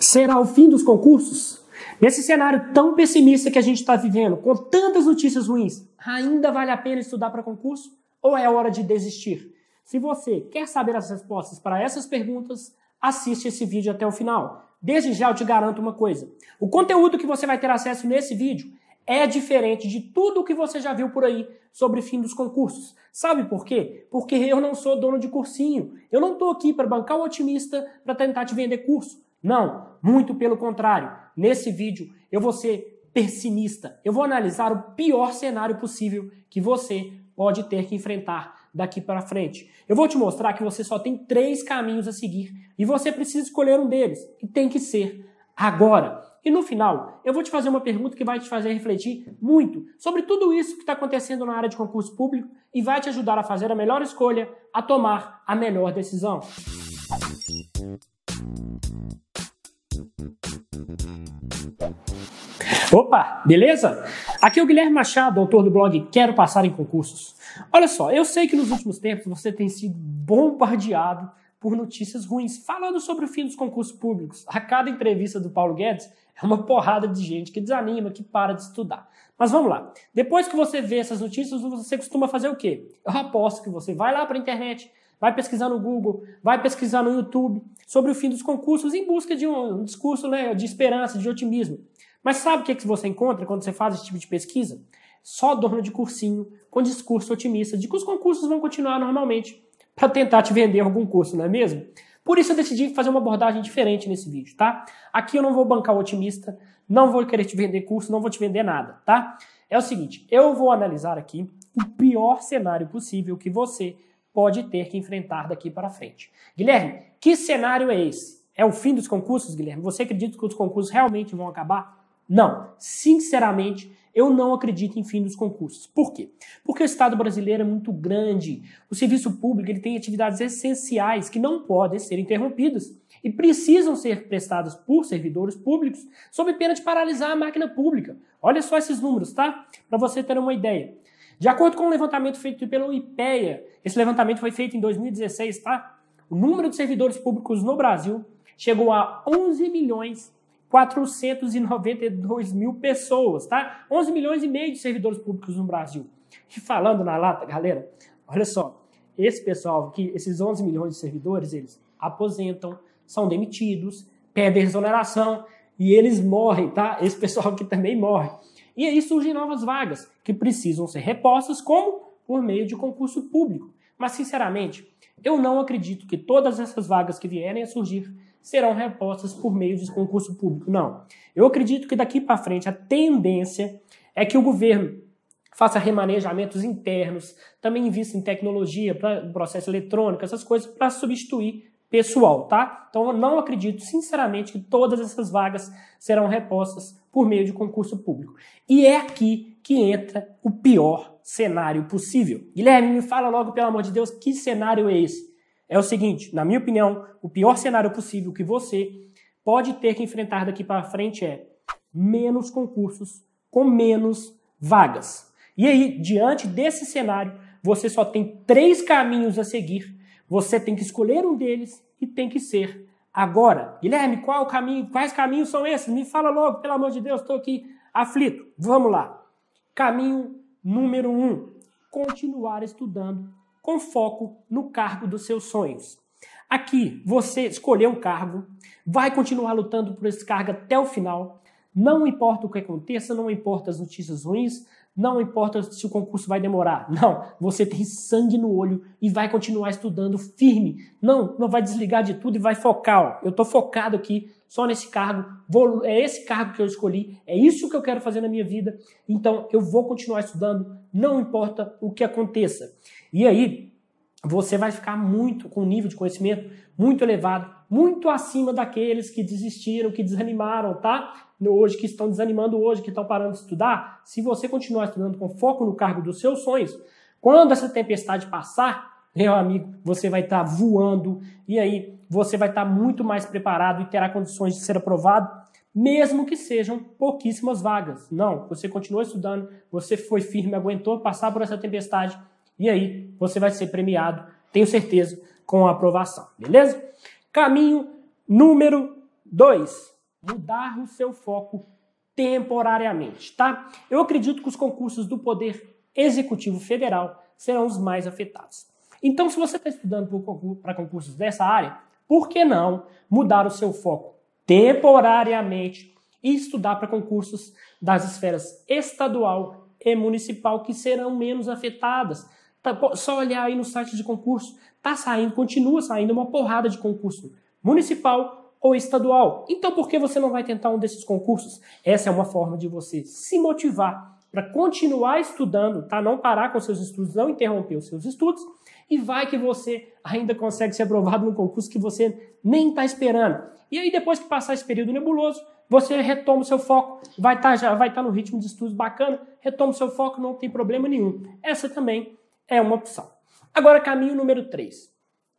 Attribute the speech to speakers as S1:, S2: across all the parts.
S1: será o fim dos concursos? Nesse cenário tão pessimista que a gente está vivendo, com tantas notícias ruins, ainda vale a pena estudar para concurso ou é hora de desistir? Se você quer saber as respostas para essas perguntas, assiste esse vídeo até o final. Desde já eu te garanto uma coisa: o conteúdo que você vai ter acesso nesse vídeo é diferente de tudo o que você já viu por aí sobre fim dos concursos. Sabe por quê? Porque eu não sou dono de cursinho. Eu não estou aqui para bancar o otimista para tentar te vender curso. Não, muito pelo contrário. Nesse vídeo eu vou ser pessimista. Eu vou analisar o pior cenário possível que você pode ter que enfrentar daqui para frente. Eu vou te mostrar que você só tem três caminhos a seguir e você precisa escolher um deles e tem que ser agora. E no final, eu vou te fazer uma pergunta que vai te fazer refletir muito sobre tudo isso que está acontecendo na área de concurso público e vai te ajudar a fazer a melhor escolha, a tomar a melhor decisão. Opa, beleza? Aqui é o Guilherme Machado, autor do blog Quero Passar em Concursos. Olha só, eu sei que nos últimos tempos você tem sido bombardeado por notícias ruins falando sobre o fim dos concursos públicos. A cada entrevista do Paulo Guedes é uma porrada de gente que desanima, que para de estudar. Mas vamos lá. Depois que você vê essas notícias, você costuma fazer o quê? Eu aposto que você vai lá para a internet, vai pesquisar no Google, vai pesquisar no YouTube sobre o fim dos concursos em busca de um, discurso né, de esperança, de otimismo. Mas sabe o que, é que você encontra quando você faz esse tipo de pesquisa? Só dono de cursinho com discurso otimista de que os concursos vão continuar normalmente para tentar te vender algum curso, não é mesmo? Por isso eu decidi fazer uma abordagem diferente nesse vídeo, tá? Aqui eu não vou bancar o otimista, não vou querer te vender curso, não vou te vender nada, tá? É o seguinte, eu vou analisar aqui o pior cenário possível que você pode ter que enfrentar daqui para frente. Guilherme, que cenário é esse? É o fim dos concursos, Guilherme? Você acredita que os concursos realmente vão acabar? Não. Sinceramente, eu não acredito em fim dos concursos. Por quê? Porque o Estado brasileiro é muito grande. O serviço público ele tem atividades essenciais que não podem ser interrompidas e precisam ser prestadas por servidores públicos sob pena de paralisar a máquina pública. Olha só esses números, tá? Para você ter uma ideia. De acordo com o um levantamento feito pelo IPEA, esse levantamento foi feito em 2016, tá? O número de servidores públicos no Brasil chegou a 11 milhões 492 mil pessoas, tá? 11 milhões e meio de servidores públicos no Brasil. E falando na lata, galera, olha só, esse pessoal aqui, esses 11 milhões de servidores, eles aposentam, são demitidos, pedem exoneração e eles morrem, tá? Esse pessoal aqui também morre. E aí surgem novas vagas que precisam ser repostas, como por meio de concurso público. Mas, sinceramente, eu não acredito que todas essas vagas que vierem a surgir serão repostas por meio de concurso público. Não. Eu acredito que daqui para frente a tendência é que o governo faça remanejamentos internos, também invista em tecnologia, processo eletrônico, essas coisas, para substituir pessoal, tá? Então eu não acredito, sinceramente, que todas essas vagas serão repostas por meio de concurso público. E é aqui que entra o pior cenário possível. Guilherme, me fala logo, pelo amor de Deus, que cenário é esse? É o seguinte, na minha opinião, o pior cenário possível que você pode ter que enfrentar daqui para frente é menos concursos com menos vagas. E aí, diante desse cenário, você só tem três caminhos a seguir você tem que escolher um deles e tem que ser agora. Guilherme, qual caminho? Quais caminhos são esses? Me fala logo, pelo amor de Deus, estou aqui aflito. Vamos lá. Caminho número um: continuar estudando com foco no cargo dos seus sonhos. Aqui você escolheu um cargo, vai continuar lutando por esse cargo até o final, não importa o que aconteça, não importa as notícias ruins, não importa se o concurso vai demorar. Não, você tem sangue no olho e vai continuar estudando firme. Não, não vai desligar de tudo e vai focar. Ó. Eu estou focado aqui só nesse cargo. Vou, é esse cargo que eu escolhi. É isso que eu quero fazer na minha vida. Então eu vou continuar estudando, não importa o que aconteça. E aí você vai ficar muito com um nível de conhecimento muito elevado, muito acima daqueles que desistiram, que desanimaram, tá? Hoje que estão desanimando hoje, que estão parando de estudar. Se você continuar estudando com foco no cargo dos seus sonhos, quando essa tempestade passar, meu amigo, você vai estar tá voando e aí você vai estar tá muito mais preparado e terá condições de ser aprovado, mesmo que sejam pouquíssimas vagas. Não, você continuou estudando, você foi firme, aguentou passar por essa tempestade e aí você vai ser premiado, tenho certeza, com a aprovação, beleza? Caminho número 2: mudar o seu foco temporariamente, tá? Eu acredito que os concursos do Poder Executivo Federal serão os mais afetados. Então, se você está estudando para concursos dessa área, por que não mudar o seu foco temporariamente e estudar para concursos das esferas estadual e municipal que serão menos afetadas? Tá, só olhar aí no site de concurso, tá saindo, continua saindo uma porrada de concurso municipal ou estadual. Então por que você não vai tentar um desses concursos? Essa é uma forma de você se motivar para continuar estudando, tá? Não parar com seus estudos, não interromper os seus estudos e vai que você ainda consegue ser aprovado num concurso que você nem está esperando. E aí, depois que passar esse período nebuloso, você retoma o seu foco, vai estar tá, já vai estar tá no ritmo de estudos bacana, retoma o seu foco, não tem problema nenhum. Essa também é uma opção. Agora, caminho número 3.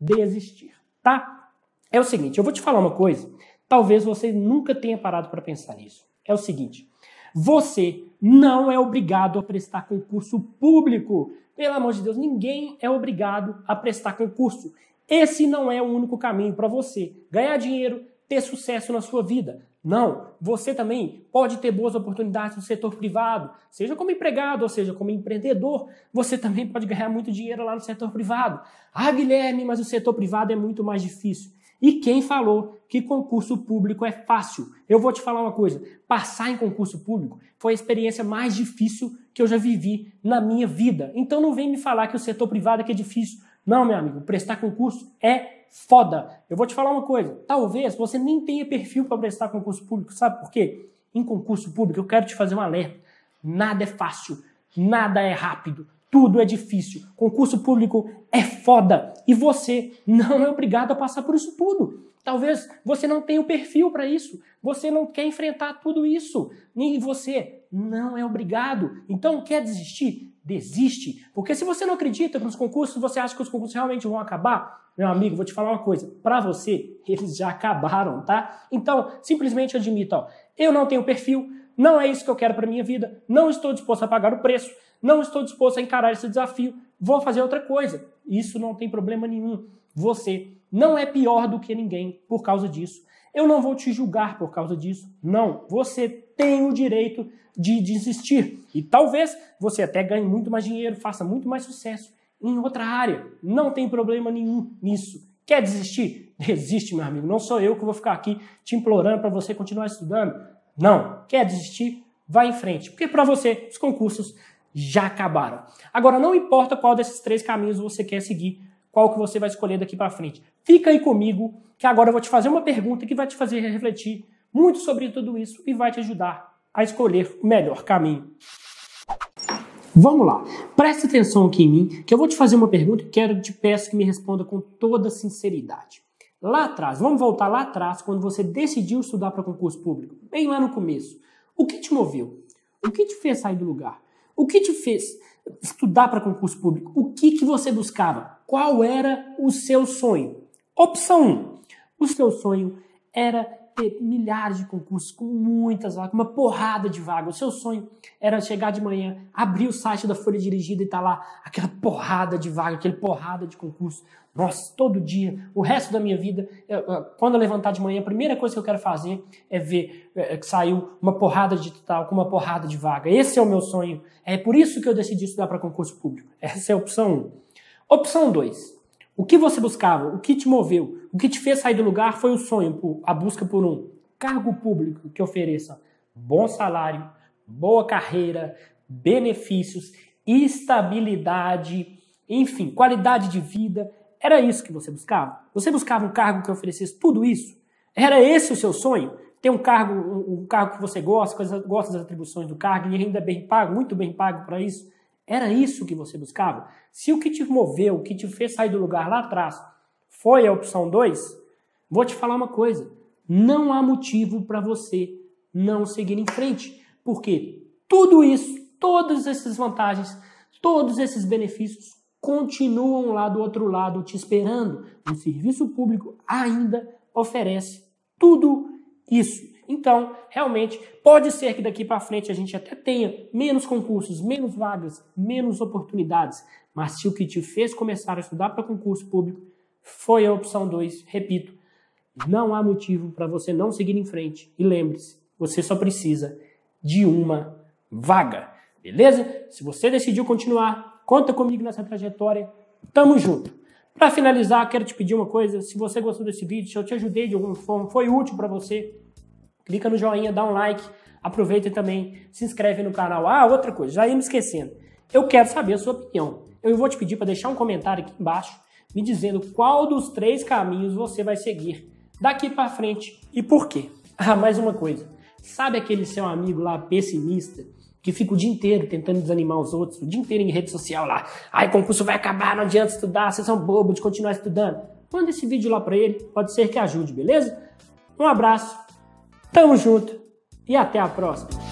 S1: Desistir, tá? É o seguinte, eu vou te falar uma coisa. Talvez você nunca tenha parado para pensar nisso. É o seguinte, você não é obrigado a prestar concurso público. Pelo amor de Deus, ninguém é obrigado a prestar concurso. Esse não é o único caminho para você ganhar dinheiro, ter sucesso na sua vida. Não, você também pode ter boas oportunidades no setor privado, seja como empregado, ou seja, como empreendedor, você também pode ganhar muito dinheiro lá no setor privado. Ah, Guilherme, mas o setor privado é muito mais difícil. E quem falou que concurso público é fácil? Eu vou te falar uma coisa: passar em concurso público foi a experiência mais difícil que eu já vivi na minha vida. Então não vem me falar que o setor privado é, é difícil, não, meu amigo, prestar concurso é foda. Eu vou te falar uma coisa: talvez você nem tenha perfil para prestar concurso público, sabe por quê? Em concurso público, eu quero te fazer um alerta: nada é fácil, nada é rápido, tudo é difícil. Concurso público é foda e você não é obrigado a passar por isso tudo. Talvez você não tenha o perfil para isso, você não quer enfrentar tudo isso, nem você não é obrigado. Então, quer desistir? desiste. Porque se você não acredita nos concursos, você acha que os concursos realmente vão acabar, meu amigo, vou te falar uma coisa, para você, eles já acabaram, tá? Então, simplesmente admita, ó, eu não tenho perfil, não é isso que eu quero para minha vida, não estou disposto a pagar o preço, não estou disposto a encarar esse desafio, vou fazer outra coisa. Isso não tem problema nenhum. Você não é pior do que ninguém por causa disso. Eu não vou te julgar por causa disso. Não, você tem o direito de desistir. E talvez você até ganhe muito mais dinheiro, faça muito mais sucesso em outra área. Não tem problema nenhum nisso. Quer desistir? Desiste, meu amigo. Não sou eu que vou ficar aqui te implorando para você continuar estudando. Não. Quer desistir? Vá em frente. Porque para você, os concursos já acabaram. Agora, não importa qual desses três caminhos você quer seguir, qual que você vai escolher daqui para frente. Fica aí comigo, que agora eu vou te fazer uma pergunta que vai te fazer refletir muito sobre tudo isso e vai te ajudar a escolher o melhor caminho. Vamos lá, presta atenção aqui em mim, que eu vou te fazer uma pergunta e quero te peço que me responda com toda sinceridade. Lá atrás, vamos voltar lá atrás, quando você decidiu estudar para concurso público, bem lá no começo. O que te moveu? O que te fez sair do lugar? O que te fez estudar para concurso público? O que, que você buscava? Qual era o seu sonho? Opção 1. Um, o seu sonho era ter milhares de concursos com muitas vagas, uma porrada de vagas. O seu sonho era chegar de manhã, abrir o site da Folha Dirigida e estar tá lá aquela porrada de vaga, aquele porrada de concurso. Nossa, todo dia, o resto da minha vida, quando eu levantar de manhã, a primeira coisa que eu quero fazer é ver é, é, que saiu uma porrada de total com uma porrada de vaga. Esse é o meu sonho. É por isso que eu decidi estudar para concurso público. Essa é a opção 1. Um. Opção 2. O que você buscava? O que te moveu? O que te fez sair do lugar foi o sonho, a busca por um cargo público que ofereça bom salário, boa carreira, benefícios, estabilidade, enfim, qualidade de vida. Era isso que você buscava? Você buscava um cargo que oferecesse tudo isso? Era esse o seu sonho? Ter um cargo, um, cargo que você gosta, gosta das atribuições do cargo e ainda bem pago, muito bem pago para isso? Era isso que você buscava? Se o que te moveu, o que te fez sair do lugar lá atrás, foi a opção 2, vou te falar uma coisa: não há motivo para você não seguir em frente, porque tudo isso, todas essas vantagens, todos esses benefícios continuam lá do outro lado te esperando. O serviço público ainda oferece tudo isso. Então, realmente, pode ser que daqui para frente a gente até tenha menos concursos, menos vagas, menos oportunidades, mas se o que te fez começar a estudar para concurso público foi a opção 2, repito, não há motivo para você não seguir em frente. E lembre-se, você só precisa de uma vaga, beleza? Se você decidiu continuar, conta comigo nessa trajetória. Tamo junto! Para finalizar, quero te pedir uma coisa: se você gostou desse vídeo, se eu te ajudei de alguma forma, foi útil para você, clica no joinha, dá um like, aproveita também, se inscreve no canal. Ah, outra coisa, já ia me esquecendo. Eu quero saber a sua opinião. Eu vou te pedir para deixar um comentário aqui embaixo me dizendo qual dos três caminhos você vai seguir daqui para frente e por quê. Ah, mais uma coisa. Sabe aquele seu amigo lá pessimista que fica o dia inteiro tentando desanimar os outros, o dia inteiro em rede social lá. Ai, concurso vai acabar, não adianta estudar, vocês são bobos de continuar estudando. Manda esse vídeo lá para ele, pode ser que ajude, beleza? Um abraço Tamo junto e até a próxima!